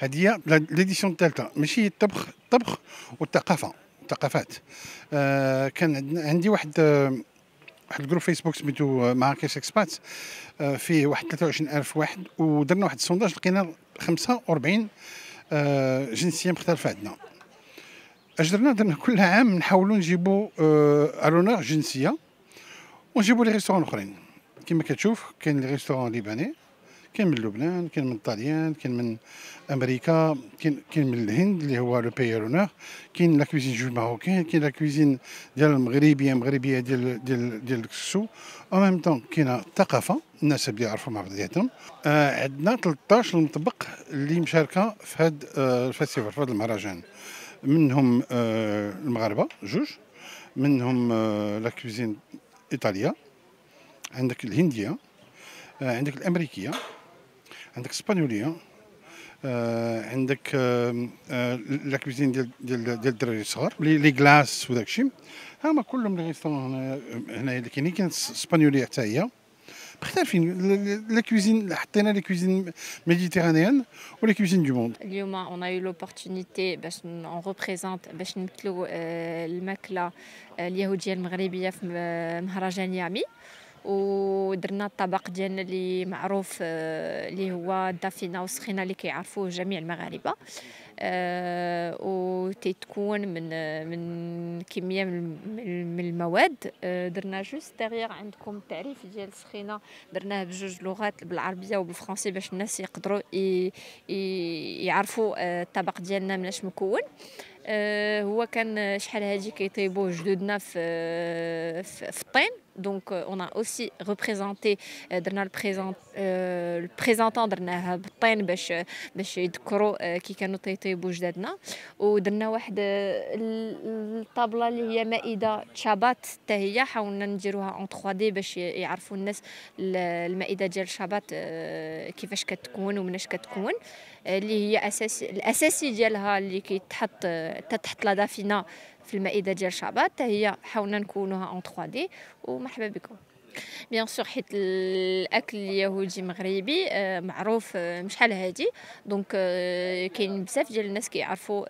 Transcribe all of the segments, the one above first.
هذه ليديسيون الثالثه ماشي الطبخ الطبخ والثقافه الثقافات آه، كان عندي واحد آه، واحد الجروب فيسبوك سميتو آه، مراكش اكسبات فيه واحد 23000 واحد ودرنا واحد السونداج لقينا 45 جنسيه مختلفه عندنا اجرنا درنا كل عام نحاولوا نجيبوا الونور جنسيه ونجيبوا لي ريستورون اخرين كما كتشوف كاين لي ريستورون ليباني كاين من لبنان كاين من الطليان كاين من امريكا كاين كاين من الهند اللي هو لو بيرونور كاين لا كويزين جوج ماروكين كاين لا كويزين ديال المغربيه مغربيه ديال ديال ديال الكسو او ميم طون كاين الثقافه الناس بدي يعرفوا مع بعضياتهم آه عندنا 13 المطبق اللي مشاركه في هاد آه الفيستيفال في هاد المهرجان منهم آه المغاربه جوج منهم آه لا كوزين ايطاليا عندك الهنديه آه، عندك الامريكيه عندك اسبانيوليه آه عندك آه لا كوزين ديال ديال ديال الدراري الصغار لي كلاس وداك الشيء هما كلهم لي ريستورون هنا هنايا اللي كاينين كاين اسبانيوليه حتى هي مختلفين لا كوزين حطينا لي كوزين ميديتيرانيان ولا كوزين دو موند اليوم اون اي لوبورتونيتي باش اون ريبريزونت باش نمثلوا آه، الماكله آه، اليهوديه المغربيه في آه، مهرجان يامي ودرنا الطبق ديالنا اللي معروف آه، اللي هو الدافينه والسخينه اللي كيعرفوه جميع المغاربه آه، و تتكون من من كميه من المواد آه، درنا جوست ديغيغ عندكم التعريف ديال السخينه درناه بجوج لغات بالعربيه وبالفرنسي باش الناس يقدروا يعرفوا الطبق ديالنا من اش مكون هو كان شحال هادي كيطيبوه جدودنا في في الطين دونك اون اوسي ريبريزونتي درنا البريزون البريزونطون درناها بالطين باش باش يذكروا كي كانوا طيطيبوا جدادنا ودرنا واحد الطابله اللي هي مائده شابات حتى هي حاولنا نديروها اون 3 دي باش يعرفوا الناس المائده ديال شابات كيفاش كتكون ومناش كتكون اللي هي اساس الاساسي ديالها اللي كيتحط تتحط لا دافينه في المائده ديال شعبات حتى هي حاولنا نكونوها اون 3 دي ومرحبا بكم بيان سور حيت الاكل اليهودي مغربي آه، معروف آه، شحال هادي دونك آه، كاين بزاف ديال الناس كيعرفوا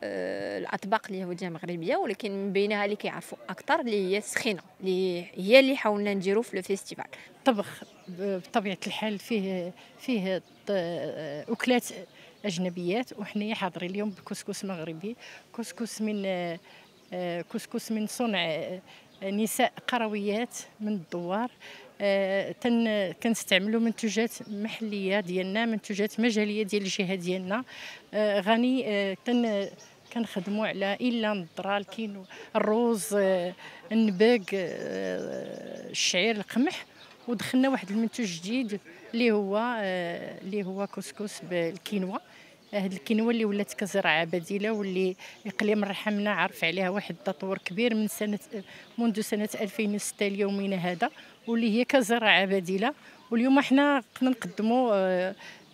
الاطباق اليهوديه المغربيه ولكن من بينها اللي كيعرفوا اكثر اللي هي السخينه اللي هي اللي حاولنا نديرو في الفيستيفال الطبخ بطبيعه الحال فيه فيه اكلات اجنبيات وحنا حاضرين اليوم بكسكس مغربي كسكس من آه، كسكس من صنع آه، نساء قرويات من الدوار آه، كنستعملوا منتوجات محليه ديالنا منتوجات مجاليه ديال الجهه ديالنا غني كنخدموا على الا النضره الكينو الروز النباق الشعير القمح ودخلنا واحد المنتوج جديد اللي هو اللي هو كسكس بالكينوا هاد الكنوه اللي ولات كزراعه بديله واللي اقليم رحمنا عرف عليها واحد التطور كبير من سنه منذ سنه 2006 ليومنا هذا واللي هي كزراعه بديله واليوم حنا كنقدموا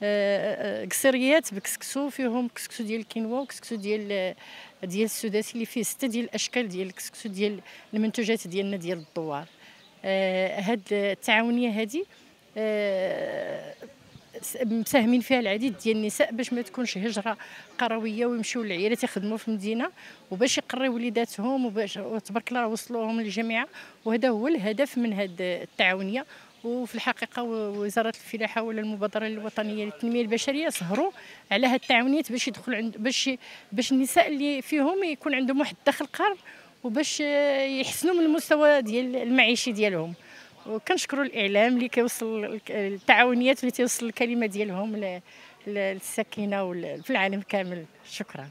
آه، كسريات آه، آه، بكسكسو فيهم كسكسو ديال الكينوا وكسكسو ديال ديال السداسي اللي فيه سته ديال الاشكال ديال الكسكسو ديال المنتوجات ديالنا ديال الدوار هاد التعاونيه هذه مساهمين فيها العديد ديال النساء باش ما تكونش هجره قرويه ويمشيو العيالات يخدموا في المدينه وباش يقريو وليداتهم وباش تبارك الله وصلوهم للجامعه وهذا هو الهدف من هذه التعاونيه وفي الحقيقه وزاره الفلاحه ولا المبادره الوطنيه للتنميه البشريه سهروا على هذه التعاونيات باش يدخل عند باش باش النساء اللي فيهم يكون عندهم واحد الدخل قار وباش يحسنوا من المستوى ديال المعيشي ديالهم وكنشكروا الاعلام اللي كيوصل التعاونيات اللي تيوصل الكلمه ديالهم للسكينه في العالم كامل شكرا